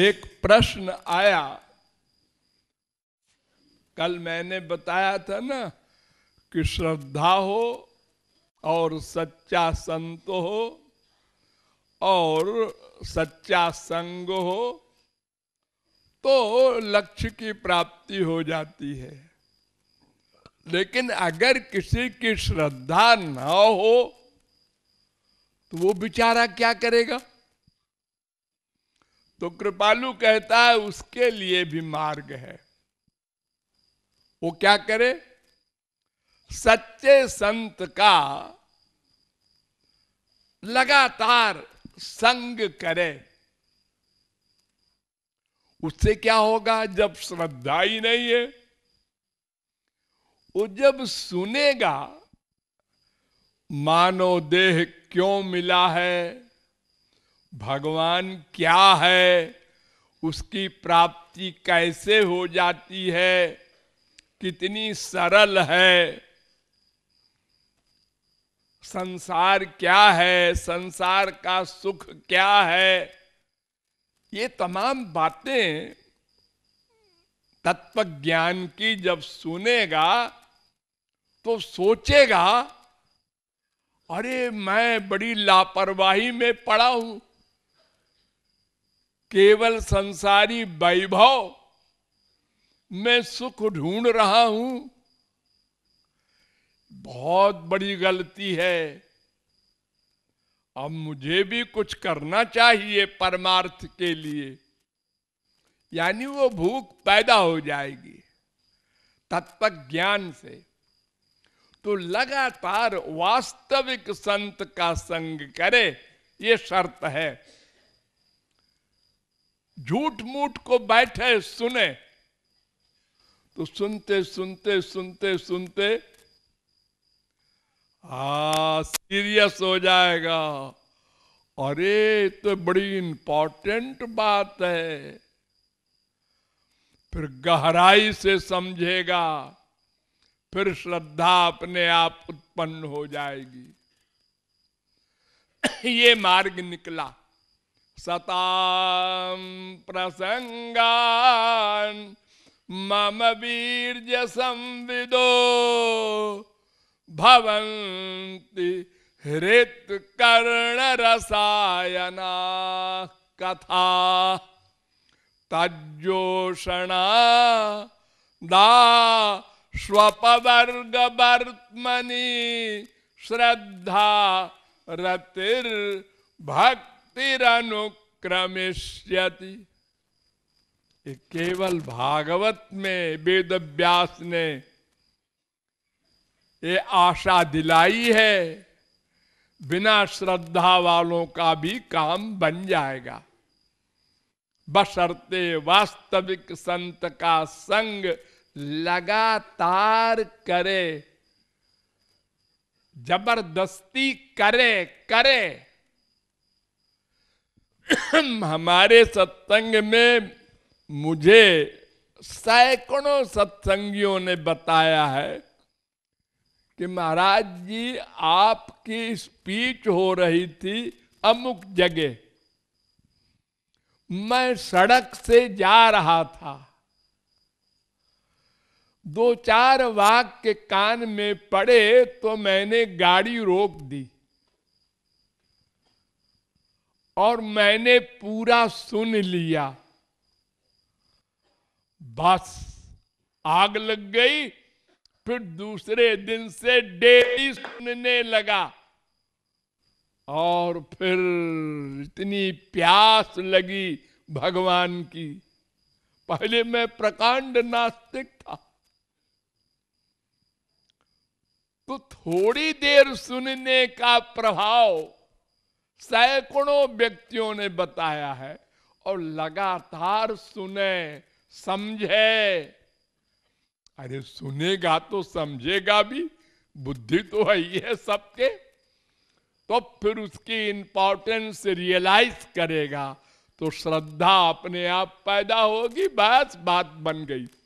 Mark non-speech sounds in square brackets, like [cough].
एक प्रश्न आया कल मैंने बताया था ना कि श्रद्धा हो और सच्चा संत हो और सच्चा संग हो तो लक्ष्य की प्राप्ति हो जाती है लेकिन अगर किसी की श्रद्धा ना हो तो वो बेचारा क्या करेगा तो कृपालु कहता है उसके लिए भी मार्ग है वो क्या करे सच्चे संत का लगातार संग करे उससे क्या होगा जब श्रद्धा ही नहीं है वो जब सुनेगा मानो देह क्यों मिला है भगवान क्या है उसकी प्राप्ति कैसे हो जाती है कितनी सरल है संसार क्या है संसार का सुख क्या है ये तमाम बातें तत्व ज्ञान की जब सुनेगा तो सोचेगा अरे मैं बड़ी लापरवाही में पड़ा हूं केवल संसारी वैभव में सुख ढूंढ रहा हूं बहुत बड़ी गलती है अब मुझे भी कुछ करना चाहिए परमार्थ के लिए यानी वो भूख पैदा हो जाएगी तत्व ज्ञान से तो लगातार वास्तविक संत का संग करे ये शर्त है झूठ मूठ को बैठे सुने तो सुनते सुनते सुनते सुनते हा सीरियस हो जाएगा अरे तो बड़ी इंपॉर्टेंट बात है फिर गहराई से समझेगा फिर श्रद्धा अपने आप उत्पन्न हो जाएगी [coughs] ये मार्ग निकला सताम प्रसंगान मम वीर हृत भवन्ति रसायना कथा तजोषणा दा स्वपवर्गवर्त्मनि श्रद्धा रतिर्भक्ति भक्तिरनुक्रमिष्यति ये केवल भागवत में वेद व्यास ने ये आशा दिलाई है बिना श्रद्धा वालों का भी काम बन जाएगा बशर्ते वास्तविक संत का संग लगातार करे जबरदस्ती करे करे [coughs] हमारे सत्संग में मुझे सैकड़ों सत्संगियों ने बताया है कि महाराज जी आपकी स्पीच हो रही थी अमुक जगह मैं सड़क से जा रहा था दो चार वाक के कान में पड़े तो मैंने गाड़ी रोक दी और मैंने पूरा सुन लिया बस आग लग गई फिर दूसरे दिन से डेली सुनने लगा और फिर इतनी प्यास लगी भगवान की पहले मैं प्रकांड नास्तिक था तो थोड़ी देर सुनने का प्रभाव सैकड़ों व्यक्तियों ने बताया है और लगातार सुने समझे अरे सुनेगा तो समझेगा भी बुद्धि तो है ही है सबके तो फिर उसकी इंपॉर्टेंस रियलाइज करेगा तो श्रद्धा अपने आप पैदा होगी बस बात बन गई